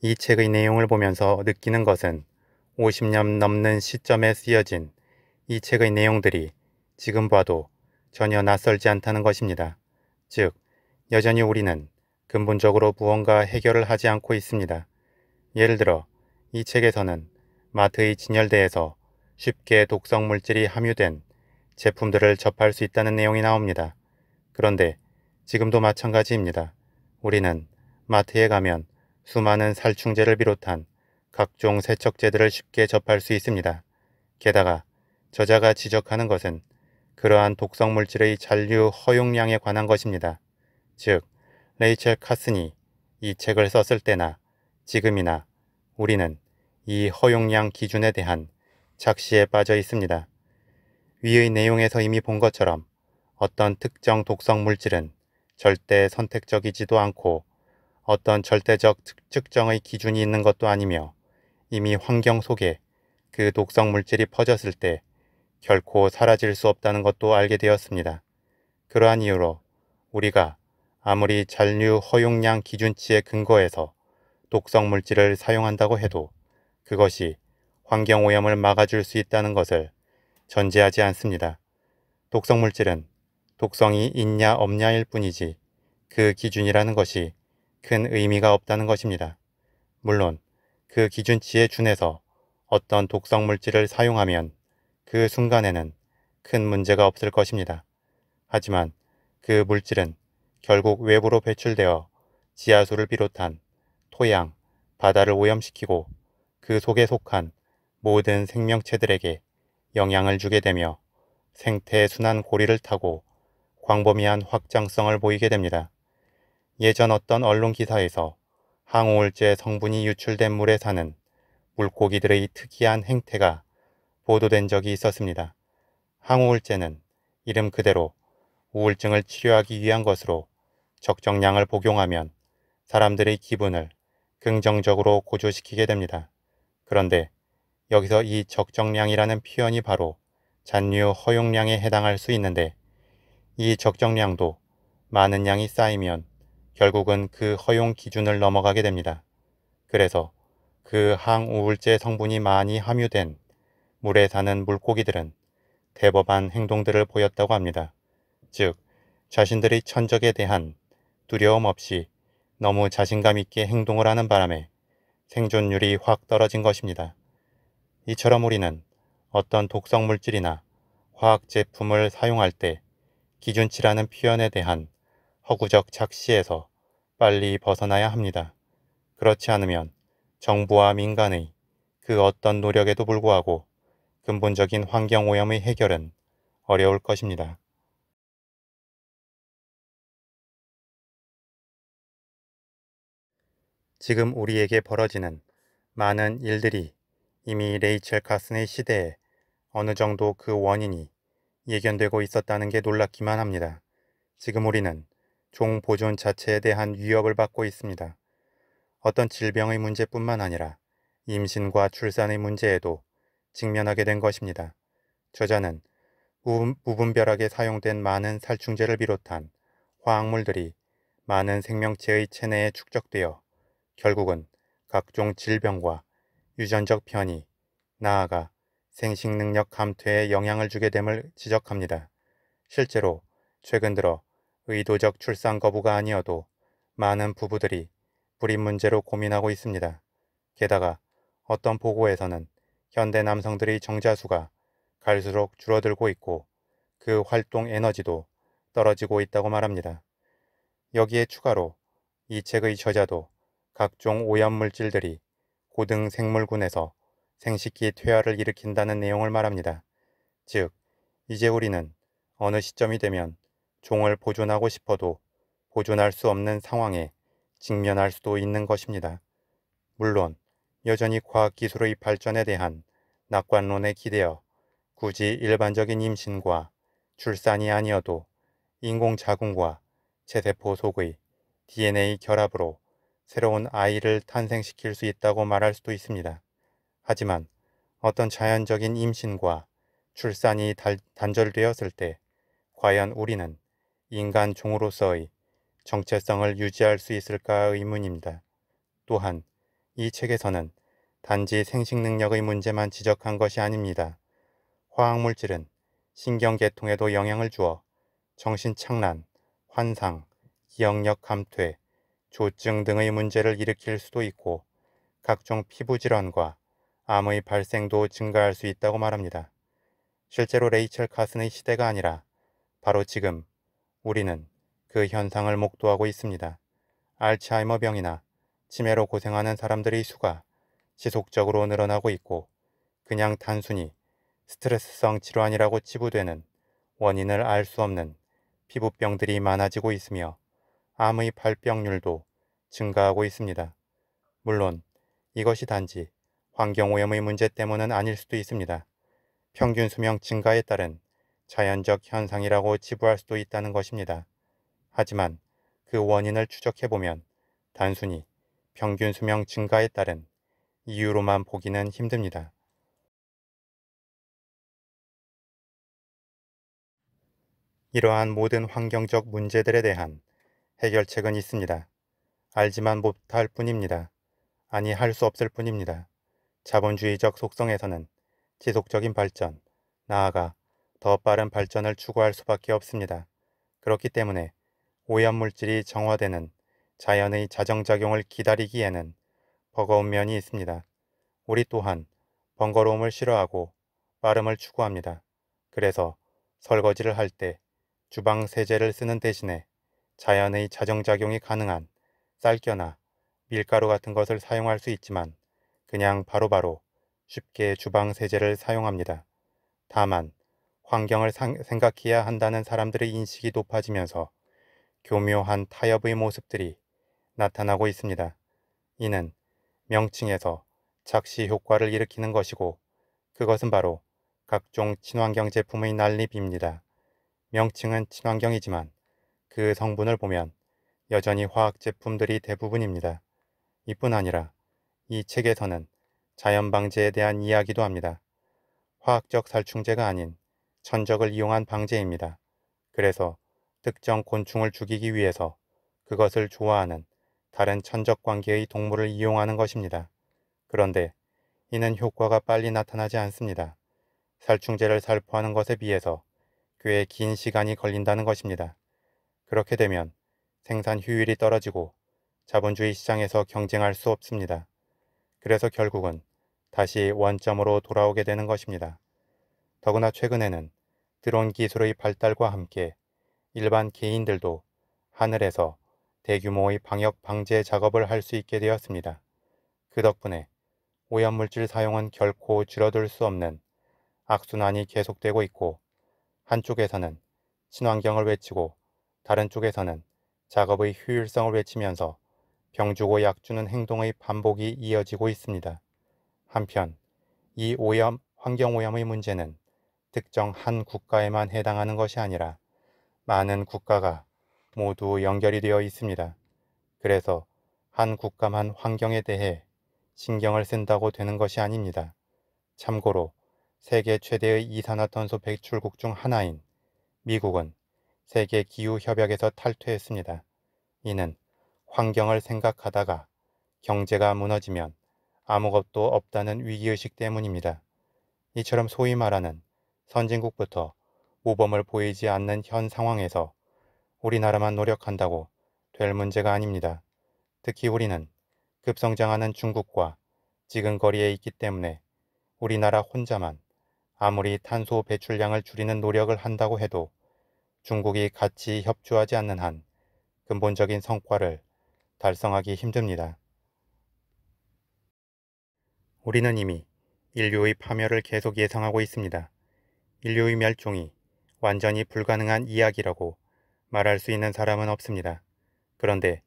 이 책의 내용을 보면서 느끼는 것은 50년 넘는 시점에 쓰여진 이 책의 내용들이 지금 봐도 전혀 낯설지 않다는 것입니다. 즉, 여전히 우리는 근본적으로 무언가 해결을 하지 않고 있습니다. 예를 들어, 이 책에서는 마트의 진열대에서 쉽게 독성 물질이 함유된 제품들을 접할 수 있다는 내용이 나옵니다. 그런데 지금도 마찬가지입니다. 우리는 마트에 가면 수많은 살충제를 비롯한 각종 세척제들을 쉽게 접할 수 있습니다. 게다가 저자가 지적하는 것은 그러한 독성 물질의 잔류 허용량에 관한 것입니다. 즉, 레이첼 카슨이 이 책을 썼을 때나 지금이나 우리는 이 허용량 기준에 대한 작시에 빠져 있습니다. 위의 내용에서 이미 본 것처럼 어떤 특정 독성 물질은 절대 선택적이지도 않고 어떤 절대적 측정의 기준이 있는 것도 아니며 이미 환경 속에 그 독성 물질이 퍼졌을 때 결코 사라질 수 없다는 것도 알게 되었습니다. 그러한 이유로 우리가 아무리 잔류 허용량 기준치에 근거해서 독성 물질을 사용한다고 해도 그것이 환경 오염을 막아줄 수 있다는 것을 전제하지 않습니다. 독성 물질은 독성이 있냐 없냐일 뿐이지 그 기준이라는 것이 큰 의미가 없다는 것입니다. 물론 그 기준치에 준해서 어떤 독성 물질을 사용하면 그 순간에는 큰 문제가 없을 것입니다. 하지만 그 물질은 결국 외부로 배출되어 지하수를 비롯한 토양, 바다를 오염시키고 그 속에 속한 모든 생명체들에게 영향을 주게 되며 생태 순환 고리를 타고 광범위한 확장성을 보이게 됩니다. 예전 어떤 언론 기사에서 항우울제 성분이 유출된 물에 사는 물고기들의 특이한 행태가 보도된 적이 있었습니다. 항우울제는 이름 그대로 우울증을 치료하기 위한 것으로 적정량을 복용하면 사람들의 기분을 긍정적으로 고조시키게 됩니다. 그런데 여기서 이 적정량이라는 표현이 바로 잔류 허용량에 해당할 수 있는데 이 적정량도 많은 양이 쌓이면 결국은 그 허용 기준을 넘어가게 됩니다. 그래서 그 항우울제 성분이 많이 함유된 물에 사는 물고기들은 대법한 행동들을 보였다고 합니다. 즉, 자신들의 천적에 대한 두려움 없이 너무 자신감 있게 행동을 하는 바람에 생존율이 확 떨어진 것입니다. 이처럼 우리는 어떤 독성 물질이나 화학 제품을 사용할 때 기준치라는 표현에 대한 허구적 착시에서 빨리 벗어나야 합니다. 그렇지 않으면 정부와 민간의 그 어떤 노력에도 불구하고 근본적인 환경오염의 해결은 어려울 것입니다. 지금 우리에게 벌어지는 많은 일들이 이미 레이첼 카슨의 시대에 어느 정도 그 원인이 예견되고 있었다는 게 놀랍기만 합니다. 지금 우리는 종 보존 자체에 대한 위협을 받고 있습니다. 어떤 질병의 문제뿐만 아니라 임신과 출산의 문제에도 직면하게 된 것입니다. 저자는 무분별하게 사용된 많은 살충제를 비롯한 화학물들이 많은 생명체의 체내에 축적되어 결국은 각종 질병과 유전적 변이, 나아가 생식 능력 감퇴에 영향을 주게 됨을 지적합니다. 실제로 최근 들어 의도적 출산 거부가 아니어도 많은 부부들이 불임 문제로 고민하고 있습니다. 게다가 어떤 보고에서는 현대 남성들의 정자수가 갈수록 줄어들고 있고 그 활동 에너지도 떨어지고 있다고 말합니다. 여기에 추가로 이 책의 저자도 각종 오염물질들이 고등 생물군에서 생식기 퇴화를 일으킨다는 내용을 말합니다. 즉, 이제 우리는 어느 시점이 되면 종을 보존하고 싶어도 보존할 수 없는 상황에 직면할 수도 있는 것입니다. 물론 여전히 과학기술의 발전에 대한 낙관론에 기대어 굳이 일반적인 임신과 출산이 아니어도 인공자궁과 체세포 속의 DNA 결합으로 새로운 아이를 탄생시킬 수 있다고 말할 수도 있습니다. 하지만 어떤 자연적인 임신과 출산이 단절되었을 때 과연 우리는 인간 종으로서의 정체성을 유지할 수 있을까 의문입니다. 또한 이 책에서는 단지 생식 능력의 문제만 지적한 것이 아닙니다. 화학물질은 신경계통에도 영향을 주어 정신착란, 환상, 기억력 감퇴, 조증 등의 문제를 일으킬 수도 있고 각종 피부질환과 암의 발생도 증가할 수 있다고 말합니다. 실제로 레이첼 카슨의 시대가 아니라 바로 지금 우리는 그 현상을 목도하고 있습니다. 알츠하이머 병이나 치매로 고생하는 사람들의 수가 지속적으로 늘어나고 있고 그냥 단순히 스트레스성 질환이라고 치부되는 원인을 알 수 없는 피부병들이 많아지고 있으며 암의 발병률도 증가하고 있습니다. 물론 이것이 단지 환경오염의 문제 때문은 아닐 수도 있습니다. 평균 수명 증가에 따른 자연적 현상이라고 치부할 수도 있다는 것입니다. 하지만 그 원인을 추적해보면 단순히 평균 수명 증가에 따른 이유로만 보기는 힘듭니다. 이러한 모든 환경적 문제들에 대한 해결책은 있습니다. 알지만 못할 뿐입니다. 아니 할 수 없을 뿐입니다. 자본주의적 속성에서는 지속적인 발전, 나아가 더 빠른 발전을 추구할 수밖에 없습니다. 그렇기 때문에 오염물질이 정화되는 자연의 자정작용을 기다리기에는 버거운 면이 있습니다. 우리 또한 번거로움을 싫어하고 빠름을 추구합니다. 그래서 설거지를 할 때 주방 세제를 쓰는 대신에 자연의 자정작용이 가능한 쌀겨나 밀가루 같은 것을 사용할 수 있지만 그냥 바로바로 바로 쉽게 주방 세제를 사용합니다. 다만 환경을 생각해야 한다는 사람들의 인식이 높아지면서 교묘한 타협의 모습들이 나타나고 있습니다. 이는 명칭에서 착시 효과를 일으키는 것이고 그것은 바로 각종 친환경 제품의 난립입니다. 명칭은 친환경이지만 그 성분을 보면 여전히 화학 제품들이 대부분입니다. 이뿐 아니라 이 책에서는 자연 방제에 대한 이야기도 합니다. 화학적 살충제가 아닌 천적을 이용한 방제입니다. 그래서 특정 곤충을 죽이기 위해서 그것을 좋아하는 다른 천적 관계의 동물을 이용하는 것입니다. 그런데 이는 효과가 빨리 나타나지 않습니다. 살충제를 살포하는 것에 비해서 꽤 긴 시간이 걸린다는 것입니다. 그렇게 되면 생산 효율이 떨어지고 자본주의 시장에서 경쟁할 수 없습니다. 그래서 결국은 다시 원점으로 돌아오게 되는 것입니다. 더구나 최근에는 새론 기술의 발달과 함께 일반 개인들도 하늘에서 대규모의 방역 방제 작업을 할 수 있게 되었습니다. 그 덕분에 오염물질 사용은 결코 줄어들 수 없는 악순환이 계속되고 있고 한쪽에서는 친환경을 외치고 다른 쪽에서는 작업의 효율성을 외치면서 병주고 약주는 행동의 반복이 이어지고 있습니다. 한편 이 오염, 환경오염의 문제는 특정 한 국가에만 해당하는 것이 아니라 많은 국가가 모두 연결이 되어 있습니다. 그래서 한 국가만 환경에 대해 신경을 쓴다고 되는 것이 아닙니다. 참고로 세계 최대의 이산화탄소 배출국 중 하나인 미국은 세계 기후협약에서 탈퇴했습니다. 이는 환경을 생각하다가 경제가 무너지면 아무것도 없다는 위기의식 때문입니다. 이처럼 소위 말하는 선진국부터 우범을 보이지 않는 현 상황에서 우리나라만 노력한다고 될 문제가 아닙니다. 특히 우리는 급성장하는 중국과 지금 거리에 있기 때문에 우리나라 혼자만 아무리 탄소 배출량을 줄이는 노력을 한다고 해도 중국이 같이 협조하지 않는 한 근본적인 성과를 달성하기 힘듭니다. 우리는 이미 인류의 파멸을 계속 예상하고 있습니다. 인류의 멸종이 완전히 불가능한 이야기라고 말할 수 있는 사람은 없습니다. 그런데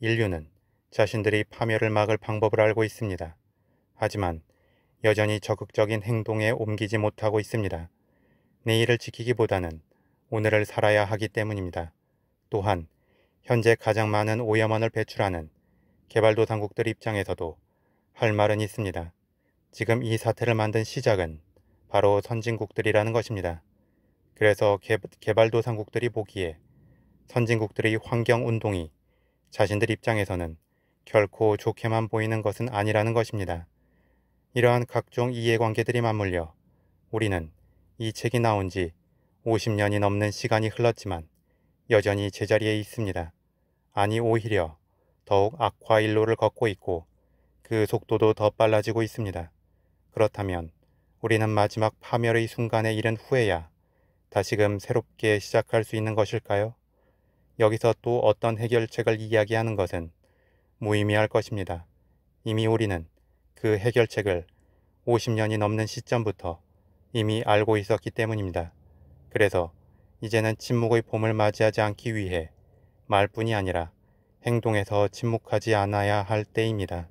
인류는 자신들이 파멸을 막을 방법을 알고 있습니다. 하지만 여전히 적극적인 행동에 옮기지 못하고 있습니다. 내일을 지키기보다는 오늘을 살아야 하기 때문입니다. 또한 현재 가장 많은 오염원을 배출하는 개발도상국들 입장에서도 할 말은 있습니다. 지금 이 사태를 만든 시작은 바로 선진국들이라는 것입니다. 그래서 개, 발도상국들이 보기에 선진국들의 환경운동이 자신들 입장에서는 결코 좋게만 보이는 것은 아니라는 것입니다. 이러한 각종 이해관계들이 맞물려 우리는 이 책이 나온 지 50년이 넘는 시간이 흘렀지만 여전히 제자리에 있습니다. 아니 오히려 더욱 악화 일로를 걷고 있고 그 속도도 더 빨라지고 있습니다. 그렇다면 우리는 마지막 파멸의 순간에 이른 후에야 다시금 새롭게 시작할 수 있는 것일까요? 여기서 또 어떤 해결책을 이야기하는 것은 무의미할 것입니다. 이미 우리는 그 해결책을 50년이 넘는 시점부터 이미 알고 있었기 때문입니다. 그래서 이제는 침묵의 봄을 맞이하지 않기 위해 말뿐이 아니라 행동에서 침묵하지 않아야 할 때입니다.